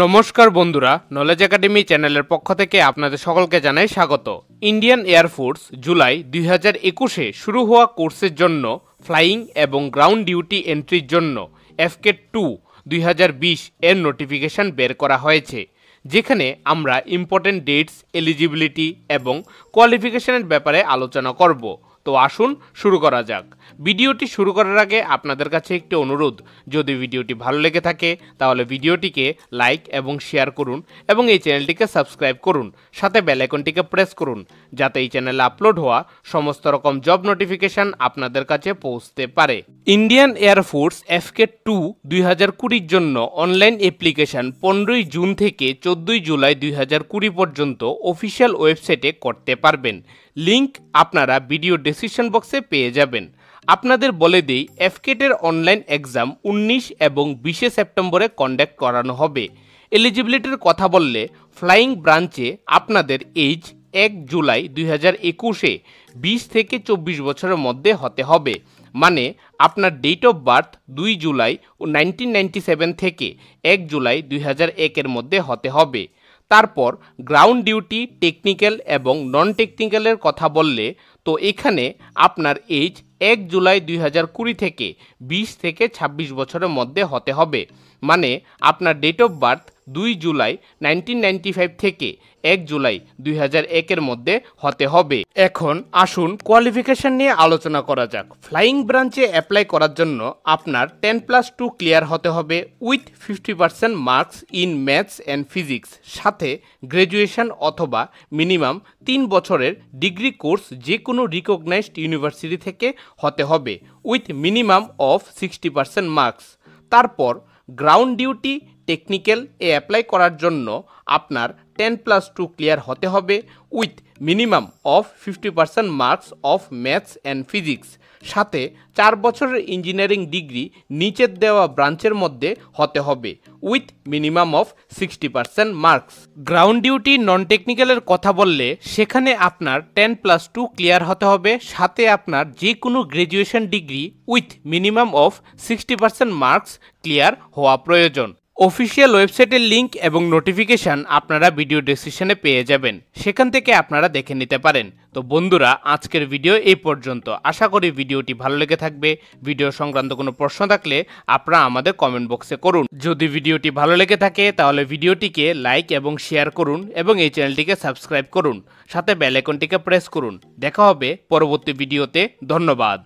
নমস্কার বন্ধুরা knowledge academy চ্যানেলের পক্ষ থেকে আপনাদের সকলকে জানাই স্বাগত ইন্ডিয়ান এয়ারফোর্স জুলাই দুই হাজার একুশে শুরু হওয়া কোর্সের জন্য ফ্লাইং এবং গ্রাউন্ড ডিউটি এন্ট্রির জন্য এফকে টু দুই হাজার বিশ এর নোটিফিকেশান বের করা হয়েছে যেখানে আমরা ইম্পর্টেন্ট ডেটস এলিজিবিলিটি এবং কোয়ালিফিকেশনের ব্যাপারে আলোচনা করব তো আসুন শুরু করা যাক ভিডিওটি শুরু করার আগে আপনাদের কাছে একটি অনুরোধ যদি ভিডিওটি ভালো লেগে থাকে তাহলে ভিডিওটিকে লাইক এবং শেয়ার করুন এবং এই চ্যানেলটিকে সাবস্ক্রাইব করুন সাথে বেলাইকনটিকে প্রেস করুন যাতে এই চ্যানেলে আপলোড হওয়া সমস্ত রকম জব নোটিফিকেশান আপনাদের কাছে পৌঁছতে পারে ইন্ডিয়ান এয়ারফোর্স এফকে টু দুই হাজার কুড়ির জন্য অনলাইন অ্যাপ্লিকেশান পনেরোই জুন থেকে চোদ্দই জুলাই দুই হাজার কুড়ি পর্যন্ত অফিসিয়াল ওয়েবসাইটে করতে পারবেন লিংক আপনারা ভিডিও ডিসিশন বক্সে পেয়ে যাবেন আপনাদের বলে দিই এফকেটের অনলাইন এক্সাম উনিশ এবং বিশে সেপ্টেম্বরে কন্ডাক্ট করানো হবে এলিজিবিলিটির কথা বললে ফ্লাইং ব্রাঞ্চে আপনাদের এইজ এক জুলাই দুই হাজার একুশে বিশ থেকে চব্বিশ বছরের মধ্যে হতে হবে মানে আপনার ডেট অফ বার্থ দুই জুলাই নাইনটিন নাইনটি সেভেন থেকে এক জুলাই দুই হাজার একের মধ্যে হতে হবে তারপর গ্রাউন্ড ডিউটি টেকনিক্যাল এবং নন টেকনিক্যালের কথা বললে তো এখানে আপনার এইজ এক জুলাই দুই হাজার কুড়ি থেকে বিশ থেকে ২৬ বছরের মধ্যে হতে হবে মানে আপনার ডেট অফ বার্থ দুই জুলাই নাইনটিন থেকে এক জুলাই দুই একের মধ্যে হতে হবে এখন আসুন কোয়ালিফিকেশন নিয়ে আলোচনা করা যাক ফ্লাইং ব্রাঞ্চে অ্যাপ্লাই করার জন্য আপনার টেন প্লাস টু ক্লিয়ার হতে হবে with fifty percent marks in maths and physics সাথে গ্র্যাজুয়েশন অথবা মিনিমাম তিন বছরের ডিগ্রি কোর্স যে কোনো রিকগনাইজড ইউনিভার্সিটি থেকে হতে হবে with minimum of sixty percent marks তারপর গ্রাউন্ড ডিউটি টেকনিক্যাল এ অ্যাপ্লাই করার জন্য আপনার টেন প্লাস টু ক্লিয়ার হতে হবে with minimum of fifty percent marks of maths and physics সাথে চার বছরের ইঞ্জিনিয়ারিং ডিগ্রি নিচের দেওয়া ব্রাঞ্চের মধ্যে হতে হবে with minimum of sixty percent marks ground duty non টেকনিক্যালের কথা বললে সেখানে আপনার টেন প্লাস টু ক্লিয়ার হতে হবে সাথে আপনার যে কোনো graduation degree with minimum of sixty percent marks clear হওয়া প্রয়োজন অফিসিয়াল ওয়েবসাইটের লিঙ্ক এবং নোটিফিকেশান আপনারা ভিডিও ডেসক্রিপশনে পেয়ে যাবেন সেখান থেকে আপনারা দেখে নিতে পারেন তো বন্ধুরা আজকের ভিডিও এই পর্যন্ত আশা করি ভিডিওটি ভালো লেগে থাকবে ভিডিও সংক্রান্ত কোনো প্রশ্ন থাকলে আপনারা আমাদের কমেন্ট বক্সে করুন যদি ভিডিওটি ভালো লেগে থাকে তাহলে ভিডিওটিকে লাইক এবং শেয়ার করুন এবং এই চ্যানেলটিকে সাবস্ক্রাইব করুন সাথে বেলাইকনটিকে প্রেস করুন দেখা হবে পরবর্তী ভিডিওতে ধন্যবাদ